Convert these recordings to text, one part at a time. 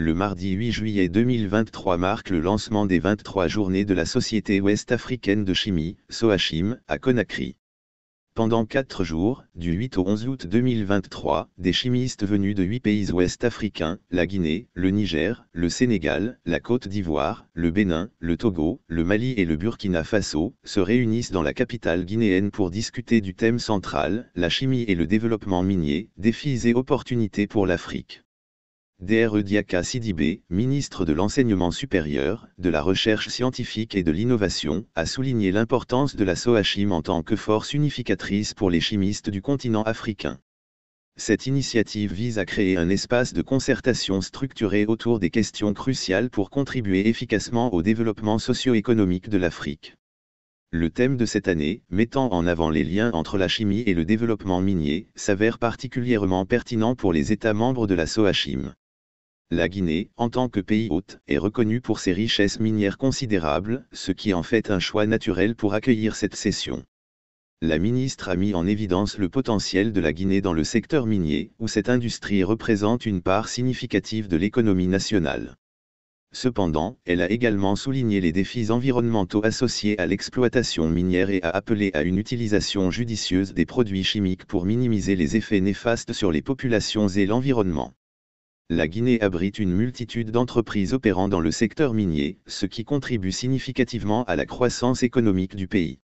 le mardi 8 juillet 2023 marque le lancement des 23 journées de la Société ouest-africaine de chimie, SOACHIM, à Conakry. Pendant 4 jours, du 8 au 11 août 2023, des chimistes venus de 8 pays ouest-africains, la Guinée, le Niger, le Sénégal, la Côte d'Ivoire, le Bénin, le Togo, le Mali et le Burkina Faso, se réunissent dans la capitale guinéenne pour discuter du thème central, la chimie et le développement minier, défis et opportunités pour l'Afrique. Dr e Diaka Sidibé, ministre de l'Enseignement supérieur, de la Recherche scientifique et de l'Innovation, a souligné l'importance de la SOACHIM en tant que force unificatrice pour les chimistes du continent africain. Cette initiative vise à créer un espace de concertation structuré autour des questions cruciales pour contribuer efficacement au développement socio-économique de l'Afrique. Le thème de cette année, mettant en avant les liens entre la chimie et le développement minier, s'avère particulièrement pertinent pour les États membres de la SOACHIM. La Guinée, en tant que pays hôte, est reconnue pour ses richesses minières considérables, ce qui en fait un choix naturel pour accueillir cette session. La ministre a mis en évidence le potentiel de la Guinée dans le secteur minier, où cette industrie représente une part significative de l'économie nationale. Cependant, elle a également souligné les défis environnementaux associés à l'exploitation minière et a appelé à une utilisation judicieuse des produits chimiques pour minimiser les effets néfastes sur les populations et l'environnement la Guinée abrite une multitude d'entreprises opérant dans le secteur minier, ce qui contribue significativement à la croissance économique du pays.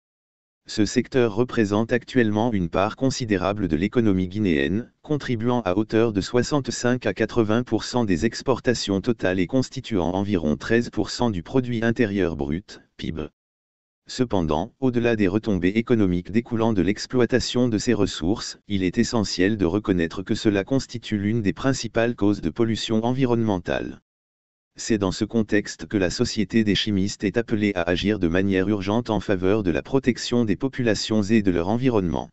Ce secteur représente actuellement une part considérable de l'économie guinéenne, contribuant à hauteur de 65 à 80% des exportations totales et constituant environ 13% du produit intérieur brut, PIB. Cependant, au-delà des retombées économiques découlant de l'exploitation de ces ressources, il est essentiel de reconnaître que cela constitue l'une des principales causes de pollution environnementale. C'est dans ce contexte que la Société des chimistes est appelée à agir de manière urgente en faveur de la protection des populations et de leur environnement.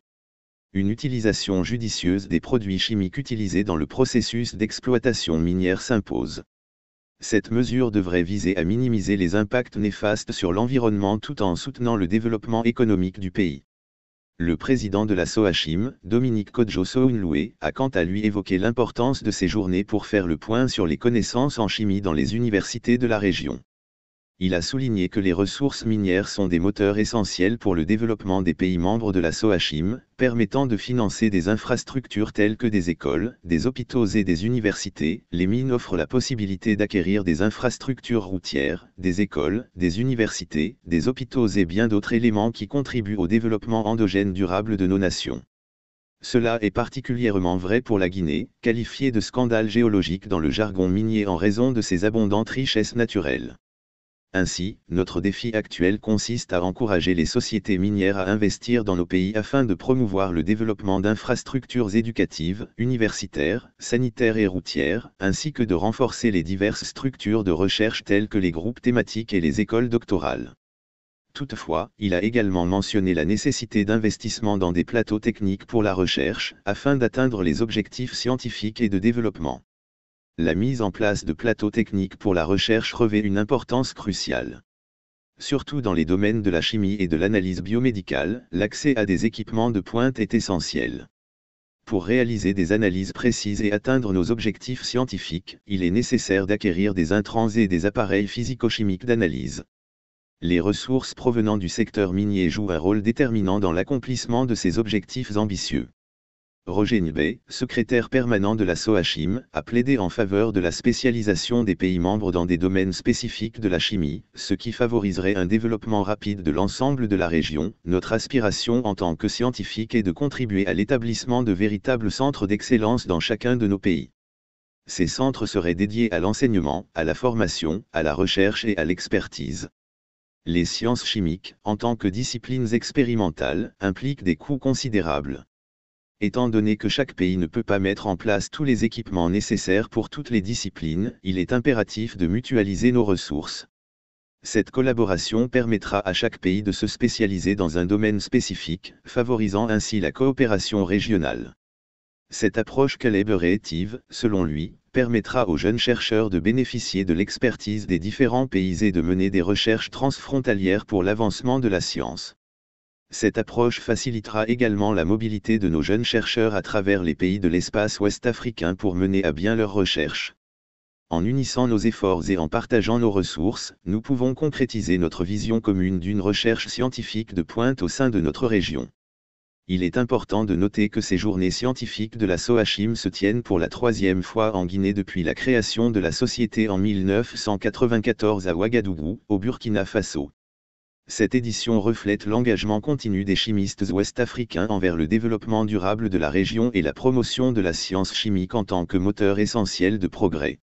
Une utilisation judicieuse des produits chimiques utilisés dans le processus d'exploitation minière s'impose cette mesure devrait viser à minimiser les impacts néfastes sur l'environnement tout en soutenant le développement économique du pays. Le président de la Soachim, Dominique Kodjo Sounloué, a quant à lui évoqué l'importance de ces journées pour faire le point sur les connaissances en chimie dans les universités de la région il a souligné que les ressources minières sont des moteurs essentiels pour le développement des pays membres de la Soachim, permettant de financer des infrastructures telles que des écoles, des hôpitaux et des universités. Les mines offrent la possibilité d'acquérir des infrastructures routières, des écoles, des universités, des hôpitaux et bien d'autres éléments qui contribuent au développement endogène durable de nos nations. Cela est particulièrement vrai pour la Guinée, qualifiée de scandale géologique dans le jargon minier en raison de ses abondantes richesses naturelles. Ainsi, notre défi actuel consiste à encourager les sociétés minières à investir dans nos pays afin de promouvoir le développement d'infrastructures éducatives, universitaires, sanitaires et routières, ainsi que de renforcer les diverses structures de recherche telles que les groupes thématiques et les écoles doctorales. Toutefois, il a également mentionné la nécessité d'investissement dans des plateaux techniques pour la recherche, afin d'atteindre les objectifs scientifiques et de développement la mise en place de plateaux techniques pour la recherche revêt une importance cruciale. Surtout dans les domaines de la chimie et de l'analyse biomédicale, l'accès à des équipements de pointe est essentiel. Pour réaliser des analyses précises et atteindre nos objectifs scientifiques, il est nécessaire d'acquérir des intrants et des appareils physico-chimiques d'analyse. Les ressources provenant du secteur minier jouent un rôle déterminant dans l'accomplissement de ces objectifs ambitieux. Roger Nibé, secrétaire permanent de la SOACHIM, a plaidé en faveur de la spécialisation des pays membres dans des domaines spécifiques de la chimie, ce qui favoriserait un développement rapide de l'ensemble de la région. Notre aspiration en tant que scientifique est de contribuer à l'établissement de véritables centres d'excellence dans chacun de nos pays. Ces centres seraient dédiés à l'enseignement, à la formation, à la recherche et à l'expertise. Les sciences chimiques, en tant que disciplines expérimentales, impliquent des coûts considérables. Étant donné que chaque pays ne peut pas mettre en place tous les équipements nécessaires pour toutes les disciplines, il est impératif de mutualiser nos ressources. Cette collaboration permettra à chaque pays de se spécialiser dans un domaine spécifique, favorisant ainsi la coopération régionale. Cette approche collaborative, selon lui, permettra aux jeunes chercheurs de bénéficier de l'expertise des différents pays et de mener des recherches transfrontalières pour l'avancement de la science cette approche facilitera également la mobilité de nos jeunes chercheurs à travers les pays de l'espace ouest-africain pour mener à bien leurs recherches. En unissant nos efforts et en partageant nos ressources, nous pouvons concrétiser notre vision commune d'une recherche scientifique de pointe au sein de notre région. Il est important de noter que ces journées scientifiques de la Soachim se tiennent pour la troisième fois en Guinée depuis la création de la société en 1994 à Ouagadougou, au Burkina Faso cette édition reflète l'engagement continu des chimistes ouest-africains envers le développement durable de la région et la promotion de la science chimique en tant que moteur essentiel de progrès.